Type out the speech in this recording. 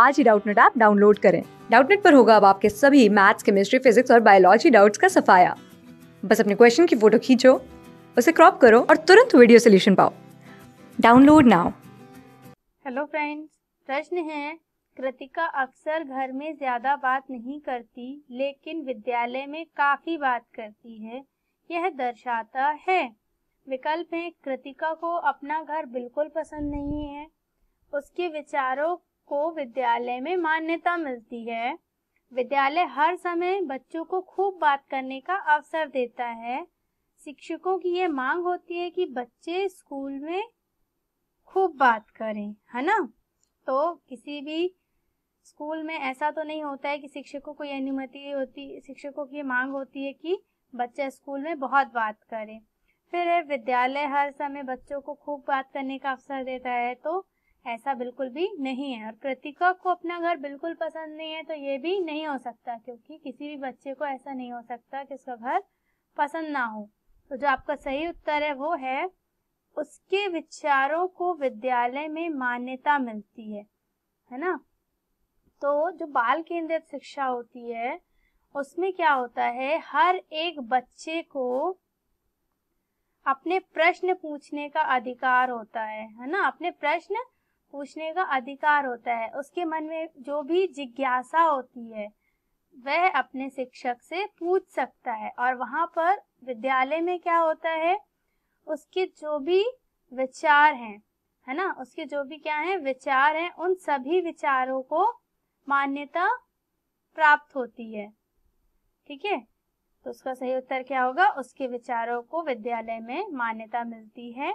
आज ही Doubtnut app download करें Doubtnut पर होगा अब आपके सभी मैथ्स केमिस्ट्री फिजिक्स और बायोलॉजी डाउट्स का सफाया बस अपने क्वेश्चन की फोटो खींचो उसे क्रॉप करो और तुरंत वीडियो सोल्यूशन पाओ डाउनलोड नाउ हेलो फ्रेंड्स प्रश्न है कृतिका अक्सर घर में ज्यादा बात नहीं करती लेकिन विद्यालय में काफी बात करती है यह दर्शाता है विकल्प है कृतिका को अपना घर बिल्कुल पसंद नहीं है उसके विचारों को विद्यालय में मान्यता मिलती है विद्यालय हर समय बच्चों को खूब बात करने का अवसर देता है शिक्षकों की ये मांग होती है कि बच्चे स्कूल में खूब बात करें है ना तो किसी भी स्कूल में ऐसा तो नहीं होता है कि शिक्षकों को ये अनुमति होती शिक्षकों की मांग होती है कि बच्चे स्कूल में बहुत बात करें फिर विद्यालय हर समय बच्चों को खूब बात करने का अवसर देता है तो ऐसा बिल्कुल भी नहीं है और कृतिका को अपना घर बिल्कुल पसंद नहीं है तो ये भी नहीं हो सकता क्योंकि किसी भी बच्चे को ऐसा नहीं हो सकता कि उसका घर पसंद ना हो तो जो आपका सही उत्तर है वो है उसके विचारों को विद्यालय में मान्यता मिलती है है ना तो जो बाल केंद्रित शिक्षा होती है उसमें क्या होता है हर एक बच्चे को अपने प्रश्न पूछने का अधिकार होता है है ना अपने प्रश्न पूछने का अधिकार होता है उसके मन में जो भी जिज्ञासा होती है वह अपने शिक्षक से पूछ सकता है और वहाँ पर विद्यालय में क्या होता है उसके जो भी विचार हैं है ना उसके जो भी क्या है विचार हैं उन सभी विचारों को मान्यता प्राप्त होती है ठीक है तो उसका सही उत्तर क्या होगा उसके विचारों को विद्यालय में मान्यता मिलती है